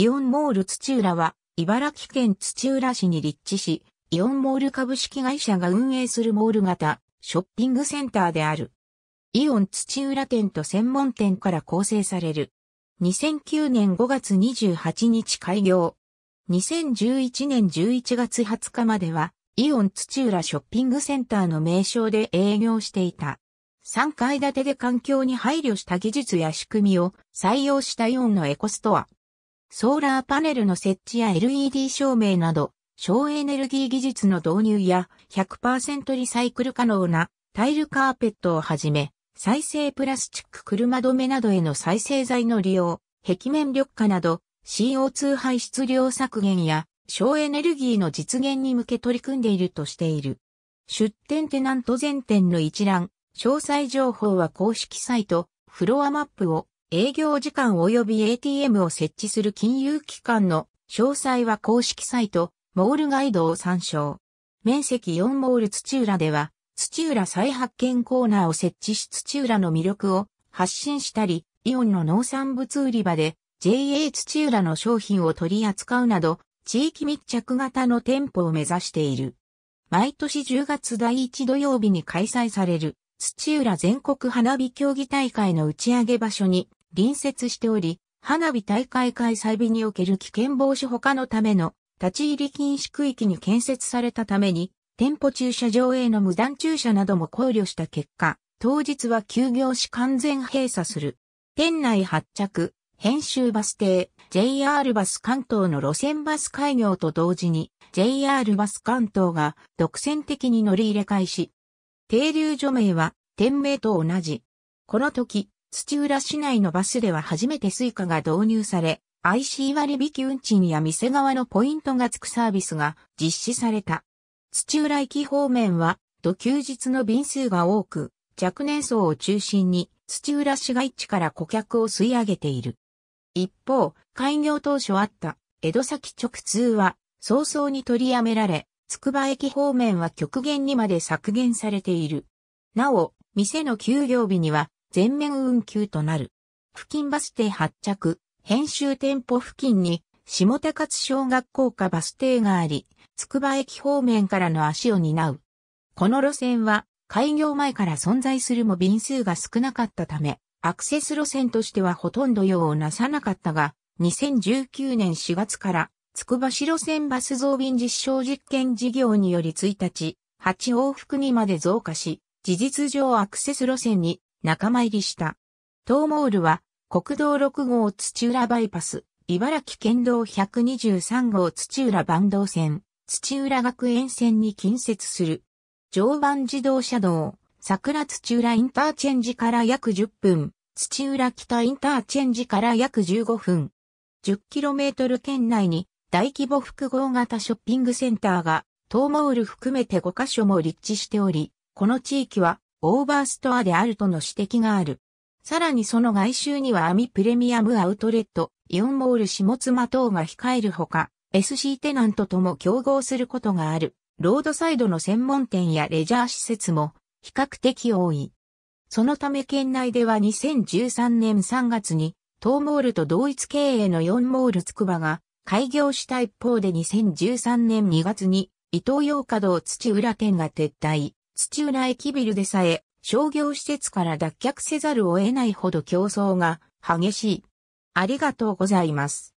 イオンモール土浦は、茨城県土浦市に立地し、イオンモール株式会社が運営するモール型ショッピングセンターである。イオン土浦店と専門店から構成される。2009年5月28日開業。2011年11月20日までは、イオン土浦ショッピングセンターの名称で営業していた。3階建てで環境に配慮した技術や仕組みを採用したイオンのエコストア。ソーラーパネルの設置や LED 照明など、省エネルギー技術の導入や100%リサイクル可能なタイルカーペットをはじめ、再生プラスチック車止めなどへの再生材の利用、壁面緑化など CO2 排出量削減や省エネルギーの実現に向け取り組んでいるとしている。出店テナント全店の一覧、詳細情報は公式サイト、フロアマップを営業時間及び ATM を設置する金融機関の詳細は公式サイト、モールガイドを参照。面積4モール土浦では、土浦再発見コーナーを設置し土浦の魅力を発信したり、イオンの農産物売り場で JA 土浦の商品を取り扱うなど、地域密着型の店舗を目指している。毎年10月第1土曜日に開催される土浦全国花火競技大会の打ち上げ場所に隣接しており、花火大会開催日における危険防止他のための立ち入り禁止区域に建設されたために、店舗駐車場への無断駐車なども考慮した結果、当日は休業し完全閉鎖する。店内発着、編集バス停、JR バス関東の路線バス開業と同時に、JR バス関東が独占的に乗り入れ開始。停留所名は、店名と同じ。この時、土浦市内のバスでは初めてスイカが導入され、IC 割引運賃や店側のポイントがつくサービスが実施された。土浦駅方面は、土休日の便数が多く、若年層を中心に土浦市街地から顧客を吸い上げている。一方、開業当初あった江戸崎直通は早々に取りやめられ、筑波駅方面は極限にまで削減されている。なお、店の休業日には全面運休となる。付近バス停発着、編集店舗付近に下高津小学校下バス停があり、筑波駅方面からの足を担う。この路線は開業前から存在するも便数が少なかったため、アクセス路線としてはほとんど用をなさなかったが、2019年4月から筑波市路線バス増便実証実験事業により1日、8往復にまで増加し、事実上アクセス路線に仲間入りした。トーモールは国道6号土浦バイパス、茨城県道123号土浦坂道線、土浦学園線に近接する。常磐自動車道、桜土浦インターチェンジから約10分、土浦北インターチェンジから約15分。10km 圏内に大規模複合型ショッピングセンターが、トーモール含めて5カ所も立地しており、この地域はオーバーストアであるとの指摘がある。さらにその外周にはアミプレミアムアウトレット、イオンモール下妻等が控えるほか、SC テナントとも競合することがある、ロードサイドの専門店やレジャー施設も比較的多い。そのため県内では2013年3月に、東モールと同一経営の4モールつくばが開業した一方で2013年2月に、伊東洋華堂土浦店が撤退。土浦駅ビルでさえ商業施設から脱却せざるを得ないほど競争が激しい。ありがとうございます。